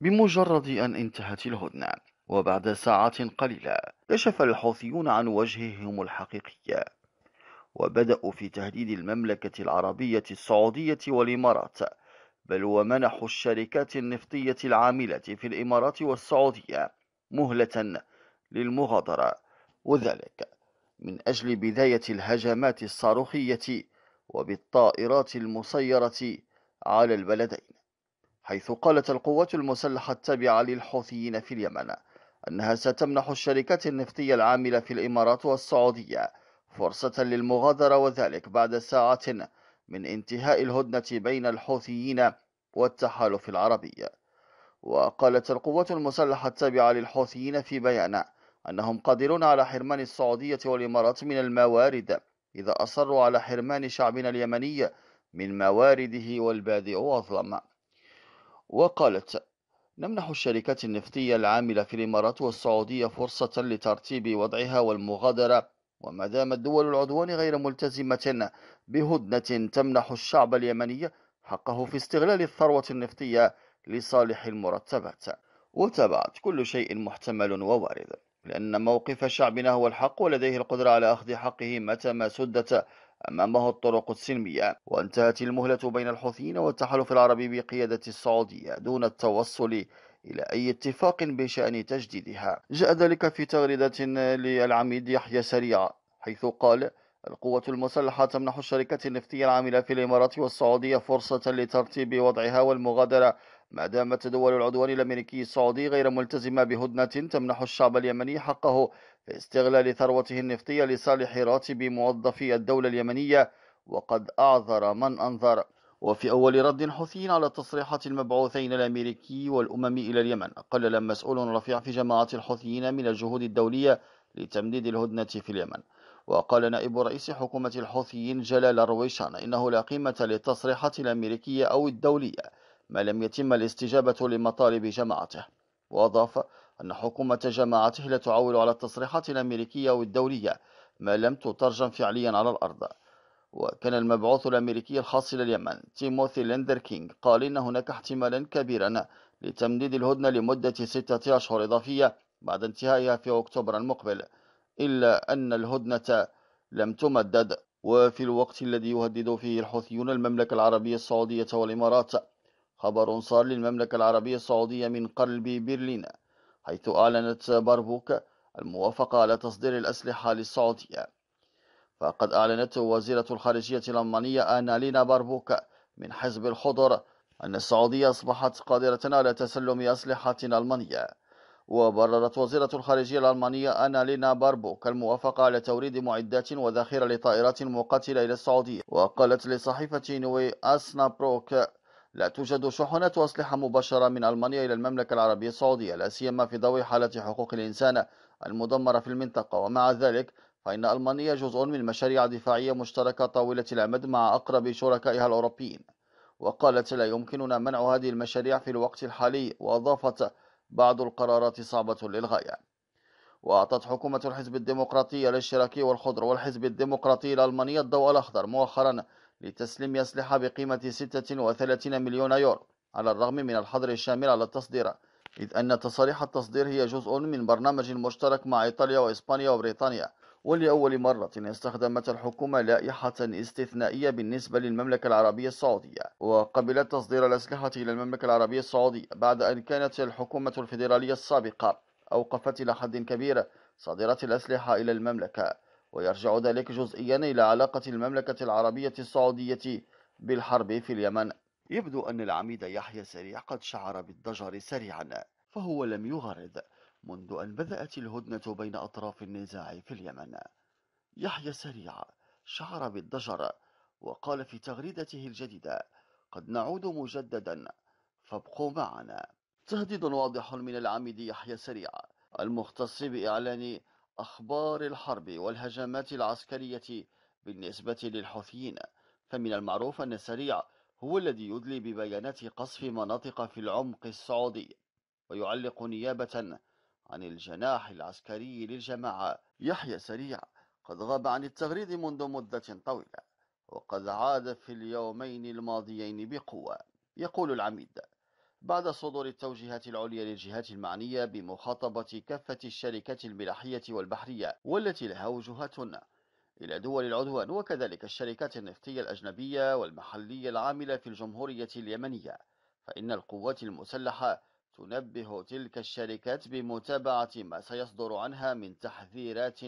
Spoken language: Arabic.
بمجرد أن انتهت الهدنة وبعد ساعات قليلة كشف الحوثيون عن وجههم الحقيقي وبدأوا في تهديد المملكة العربية السعودية والإمارات بل ومنحوا الشركات النفطية العاملة في الإمارات والسعودية مهلة للمغادرة وذلك من أجل بداية الهجمات الصاروخية وبالطائرات المسيرة على البلدين حيث قالت القوات المسلحة التابعة للحوثيين في اليمن أنها ستمنح الشركات النفطية العاملة في الإمارات والسعودية فرصة للمغادرة وذلك بعد ساعة من انتهاء الهدنة بين الحوثيين والتحالف العربي وقالت القوات المسلحة التابعة للحوثيين في بيان أنهم قادرون على حرمان السعودية والإمارات من الموارد إذا أصروا على حرمان شعبنا اليمني من موارده والبادئ أظلم وقالت نمنح الشركات النفطية العاملة في الإمارات والسعودية فرصة لترتيب وضعها والمغادرة وما دامت دول العدوان غير ملتزمة بهدنة تمنح الشعب اليمني حقه في استغلال الثروة النفطية لصالح المرتبات وتبعت كل شيء محتمل ووارد لأن موقف شعبنا هو الحق ولديه القدرة على أخذ حقه متى ما سدت أمامه الطرق السلمية وانتهت المهلة بين الحوثيين والتحالف العربي بقيادة السعودية دون التوصل إلى أي اتفاق بشأن تجديدها جاء ذلك في تغريدة للعميد يحيى سريع حيث قال القوة المسلحة تمنح الشركات النفطية العاملة في الإمارات والسعودية فرصة لترتيب وضعها والمغادرة ما دامت دول العدوان الأمريكي السعودي غير ملتزمة بهدنة تمنح الشعب اليمني حقه استغلال ثروته النفطية لصالح راتب موظفي الدولة اليمنية وقد أعذر من أنذر وفي أول رد حثين على تصريحات المبعوثين الأمريكي والأممي إلى اليمن قلل مسؤول رفيع في جماعة الحوثيين من الجهود الدولية لتمديد الهدنة في اليمن وقال نائب رئيس حكومة الحوثيين جلال رويشان إنه لا قيمة للتصريحات الأمريكية أو الدولية ما لم يتم الاستجابة لمطالب جماعته وأضاف أن حكومة جماعته لا تعول على التصريحات الأمريكية والدولية ما لم تترجم فعليا على الأرض وكان المبعوث الأمريكي الخاص إلى اليمن تيموثي ليندر كينغ قال إن هناك احتمالا كبيرا لتمديد الهدنة لمدة ستة أشهر إضافية بعد انتهائها في أكتوبر المقبل إلا أن الهدنة لم تمدد وفي الوقت الذي يهدد فيه الحوثيون المملكة العربية السعودية والإمارات خبر صار للمملكة العربية السعودية من قلب برلين حيث أعلنت باربوك الموافقة على تصدير الأسلحة للسعودية فقد أعلنت وزيرة الخارجية الألمانية أنالينا باربوك من حزب الخضر أن السعودية أصبحت قادرة على تسلم أسلحة ألمانية وبررت وزيرة الخارجية الألمانية أنالينا باربوك الموافقة على توريد معدات وذخيرة لطائرات مقاتلة إلى السعودية وقالت لصحيفة نوي أسنابروك لا توجد شحنات أسلحة مباشرة من ألمانيا إلى المملكة العربية السعودية لا سيما في ضوء حالة حقوق الإنسان المدمرة في المنطقة ومع ذلك فإن ألمانيا جزء من مشاريع دفاعية مشتركة طويلة الأمد مع أقرب شركائها الأوروبيين وقالت لا يمكننا منع هذه المشاريع في الوقت الحالي وأضافت بعض القرارات صعبة للغاية وأعطت حكومة الحزب الديمقراطي الاشتراكي والخضر والحزب الديمقراطي الألماني الضوء الأخضر مؤخرا لتسليم أسلحة بقيمة 36 مليون يورو على الرغم من الحظر الشامل على التصدير إذ أن تصاريح التصدير هي جزء من برنامج مشترك مع إيطاليا وإسبانيا وبريطانيا ولأول مرة استخدمت الحكومة لائحة استثنائية بالنسبة للمملكة العربية السعودية وقبلت تصدير الأسلحة إلى المملكة العربية السعودية بعد أن كانت الحكومة الفيدرالية السابقة أوقفت إلى حد كبير صادرات الأسلحة إلى المملكة ويرجع ذلك جزئيا إلى علاقة المملكة العربية السعودية بالحرب في اليمن يبدو أن العميد يحيى سريع قد شعر بالضجر سريعا فهو لم يغرد منذ أن بدأت الهدنة بين أطراف النزاع في اليمن يحيى سريع شعر بالضجر وقال في تغريدته الجديدة قد نعود مجددا فابقوا معنا تهديد واضح من العميد يحيى سريع المختص بإعلان أخبار الحرب والهجمات العسكرية بالنسبة للحوثيين فمن المعروف أن السريع هو الذي يدلي ببيانات قصف مناطق في العمق السعودي ويعلق نيابة عن الجناح العسكري للجماعة يحيى سريع قد غاب عن التغريد منذ مدة طويلة وقد عاد في اليومين الماضيين بقوة يقول العميد بعد صدور التوجيهات العليا للجهات المعنية بمخاطبة كافة الشركات الملاحية والبحرية والتي لها وجهات إلى دول العدوان وكذلك الشركات النفطية الأجنبية والمحلية العاملة في الجمهورية اليمنية فإن القوات المسلحة تنبه تلك الشركات بمتابعة ما سيصدر عنها من تحذيرات